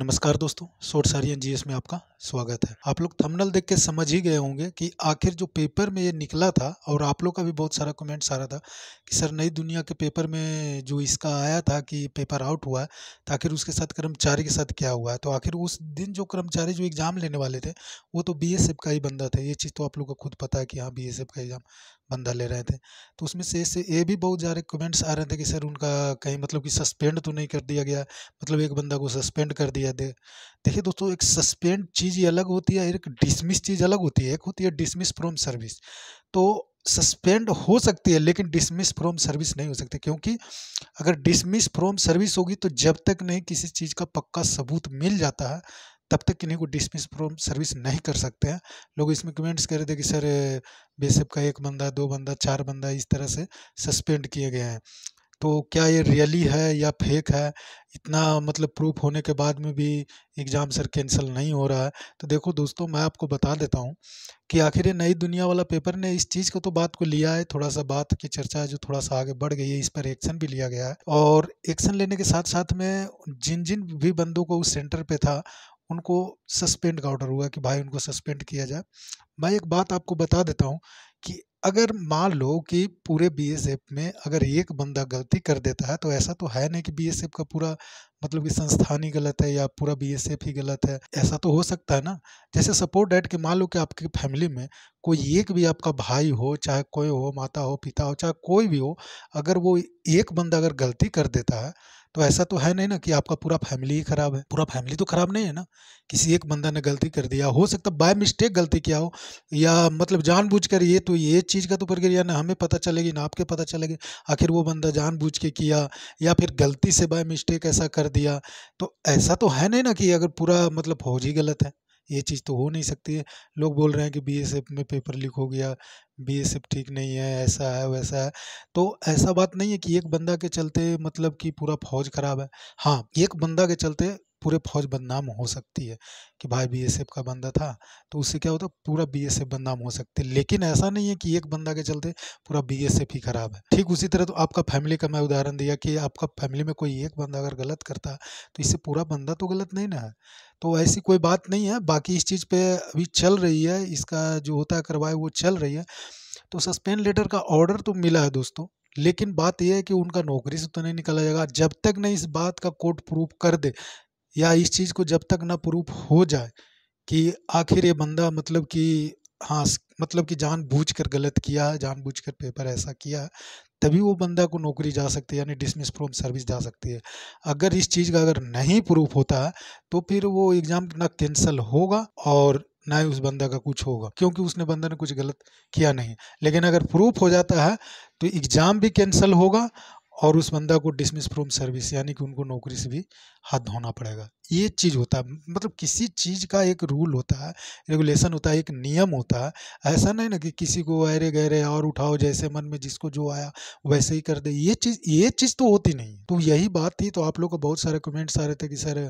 नमस्कार दोस्तों शोट सारियन जी में आपका स्वागत है आप लोग थंबनेल देख के समझ ही गए होंगे कि आखिर जो पेपर में ये निकला था और आप लोग का भी बहुत सारा कमेंट्स आ रहा था कि सर नई दुनिया के पेपर में जो इसका आया था कि पेपर आउट हुआ है तो आखिर उसके साथ कर्मचारी के साथ क्या हुआ है तो आखिर उस दिन जो कर्मचारी जो एग्ज़ाम लेने वाले थे वो तो बी का ही बंदा था ये चीज़ तो आप लोग का खुद पता है कि हाँ बी का एग्ज़ाम बंदा ले रहे थे तो उसमें से से ये भी बहुत सारे कमेंट्स आ रहे थे कि सर उनका कहीं मतलब कि सस्पेंड तो नहीं कर दिया गया मतलब एक बंदा को सस्पेंड कर दिया दे देखिए दोस्तों एक सस्पेंड चीज़ चीज़ ये अलग होती है एक डिसमिस चीज़ अलग होती है एक होती है डिसमिस फ्रॉम सर्विस तो सस्पेंड हो सकती है लेकिन डिसमिस फ्रॉम सर्विस नहीं हो सकती क्योंकि अगर डिसमिस फ्रॉम सर्विस होगी तो जब तक नहीं किसी चीज़ का पक्का सबूत मिल जाता है तब तक किन्हीं को डिसमिस फ्रॉम सर्विस नहीं कर सकते हैं लोग इसमें कमेंट्स कर रहे थे कि सर बेसब का एक बंदा दो बंदा चार बंदा इस तरह से सस्पेंड किए गए हैं तो क्या ये रियली है या फेक है इतना मतलब प्रूफ होने के बाद में भी एग्ज़ाम सर कैंसिल नहीं हो रहा है तो देखो दोस्तों मैं आपको बता देता हूँ कि आखिर ये नई दुनिया वाला पेपर ने इस चीज़ को तो बात को लिया है थोड़ा सा बात की चर्चा है जो थोड़ा सा आगे बढ़ गई है इस पर एक्शन भी लिया गया है और एक्शन लेने के साथ साथ में जिन जिन भी बंदों को उस सेंटर पर था उनको सस्पेंड का ऑर्डर हुआ कि भाई उनको सस्पेंड किया जाए मैं एक बात आपको बता देता हूँ अगर मान लो कि पूरे बी एस एफ में अगर एक बंदा गलती कर देता है तो ऐसा तो है नहीं कि बी एस एफ का पूरा मतलब कि संस्थान ही गलत है या पूरा बी एस एफ ही गलत है ऐसा तो हो सकता है ना जैसे सपोर्ट डेट के मान लो कि आपकी फैमिली में कोई एक भी आपका भाई हो चाहे कोई हो माता हो पिता हो चाहे कोई भी हो अगर वो एक बंदा अगर गलती कर देता है तो ऐसा तो है नहीं ना कि आपका पूरा फैमिली ही खराब है पूरा फैमिली तो खराब नहीं है ना किसी एक बंदा ने गलती कर दिया हो सकता बाय मिस्टेक गलती किया हो या मतलब जानबूझ कर ये तो ये चीज़ का तो प्रक्रिया ना हमें पता चलेगी ना आपके पता चलेगी आखिर वो बंदा जानबूझ के किया या फिर गलती से बाय मिस्टेक ऐसा कर दिया तो ऐसा तो है नहीं ना कि अगर पूरा मतलब फौज ही गलत है ये चीज़ तो हो नहीं सकती है लोग बोल रहे हैं कि बीएसएफ में पेपर लीक हो गया बीएसएफ ठीक नहीं है ऐसा है वैसा है तो ऐसा बात नहीं है कि एक बंदा के चलते मतलब कि पूरा फौज खराब है हाँ एक बंदा के चलते पूरे फौज बदनाम हो सकती है कि भाई बीएसएफ का बंदा था तो उससे क्या होता पूरा बीएसएफ बदनाम हो सकती है लेकिन ऐसा नहीं है कि एक बंदा के चलते पूरा बीएसएफ ही खराब है ठीक उसी तरह तो आपका फैमिली का मैं उदाहरण दिया कि आपका फैमिली में कोई एक बंदा अगर गलत करता तो इससे पूरा बंदा तो गलत नहीं ना है तो ऐसी कोई बात नहीं है बाकी इस चीज़ पर अभी चल रही है इसका जो होता है करवाए वो चल रही है तो सस्पेंड लेटर का ऑर्डर तो मिला है दोस्तों लेकिन बात यह है कि उनका नौकरी से तो नहीं निकाला जाएगा जब तक नहीं इस बात का कोर्ट प्रूफ कर दे या इस चीज़ को जब तक ना प्रूफ हो जाए कि आखिर ये बंदा मतलब कि हाँ मतलब कि बूझ कर गलत किया है बूझ कर पेपर ऐसा किया है तभी वो बंदा को नौकरी जा सकती है यानी डिसमिस फ्रॉम सर्विस जा सकती है अगर इस चीज़ का अगर नहीं प्रूफ होता है तो फिर वो एग्ज़ाम ना कैंसिल होगा और ना ही उस बंदा का कुछ होगा क्योंकि उसने बंदा ने कुछ गलत किया नहीं लेकिन अगर प्रूफ हो जाता है तो एग्ज़ाम भी कैंसिल होगा और उस बंदा को डिसमिस फ्रॉम सर्विस यानी कि उनको नौकरी से भी हाथ धोना पड़ेगा ये चीज़ होता है मतलब किसी चीज़ का एक रूल होता है रेगुलेशन होता है एक नियम होता है ऐसा नहीं ना कि किसी को अरे गहरे और उठाओ जैसे मन में जिसको जो आया वैसे ही कर दे ये चीज़ ये चीज़ तो होती नहीं तो यही बात थी तो आप लोग को बहुत सारे कमेंट्स आ रहे थे कि सर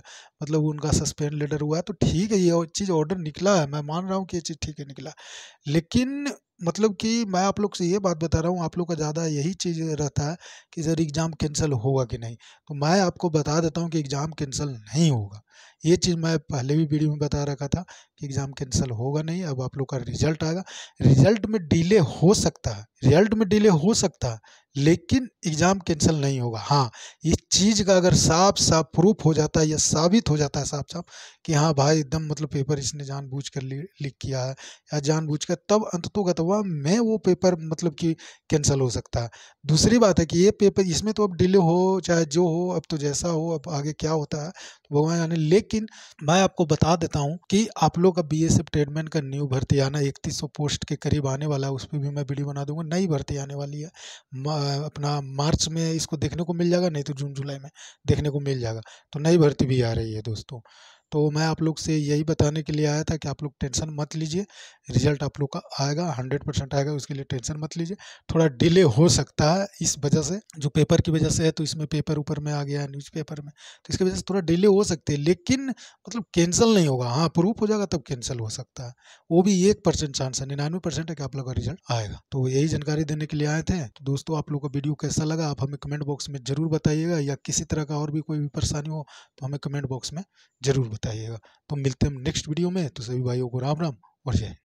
मतलब उनका सस्पेंड लेटर हुआ है तो ठीक है ये चीज़ ऑर्डर निकला है मैं मान रहा हूँ कि ये चीज़ ठीक है निकला लेकिन मतलब कि मैं आप लोग से ये बात बता रहा हूँ आप लोग का ज़्यादा यही चीज़ रहता है कि सर एग्ज़ाम कैंसिल होगा कि नहीं तो मैं आपको बता देता हूँ कि एग्ज़ाम कैंसिल नहीं होगा ये चीज़ मैं पहले भी वीडियो में बता रखा था कि एग्ज़ाम कैंसिल होगा नहीं अब आप लोग का रिजल्ट आएगा रिजल्ट में डिले हो सकता है रिजल्ट में डिले हो सकता है लेकिन एग्ज़ाम कैंसिल नहीं होगा हाँ इस चीज़ का अगर साफ साफ प्रूफ हो जाता है या साबित हो जाता है साफ साफ कि हाँ भाई एकदम मतलब पेपर इसने जानबूझ कर लिख किया है या जानबूझ कर तब अंततोगतवा में वो पेपर मतलब कि कैंसिल हो सकता है दूसरी बात है कि ये पेपर इसमें तो अब डिले हो चाहे जो हो अब तो जैसा हो अब आगे क्या होता है भगवान जाने लेकिन मैं आपको बता देता हूँ कि आप लोग का बी एस एफ ट्रेडमैन का न्यू भर्ती आना इकतीस सौ पोस्ट के करीब आने वाला है उस पर भी मैं वीडियो बना दूंगा नई भर्ती आने वाली है अपना मार्च में इसको देखने को मिल जाएगा नहीं तो जून जुलाई में देखने को मिल जाएगा तो नई भर्ती भी आ रही है दोस्तों तो मैं आप लोग से यही बताने के लिए आया था कि आप लोग टेंशन मत लीजिए रिजल्ट आप लोग का आएगा हंड्रेड परसेंट आएगा उसके लिए टेंशन मत लीजिए थोड़ा डिले हो सकता है इस वजह से जो पेपर की वजह से है तो इसमें पेपर ऊपर में आ गया न्यूज़ पेपर में तो इसकी वजह से थोड़ा डिले हो सकती है लेकिन मतलब कैंसिल नहीं होगा हाँ प्रूफ हो जाएगा तब कैंसिल हो सकता है वो भी एक परसेंट चांस है निन्यानवे परसेंट है कि आप लोग का रिजल्ट आएगा तो यही जानकारी देने के लिए आए थे तो दोस्तों आप लोग का वीडियो कैसा लगा आप हमें कमेंट बॉक्स में जरूर बताइएगा या किसी तरह का और भी कोई भी परेशानी हो तो हमें कमेंट बॉक्स में जरूर बताइएगा तो मिलते हैं नेक्स्ट वीडियो में तो सभी भाइयों को राम राम और जय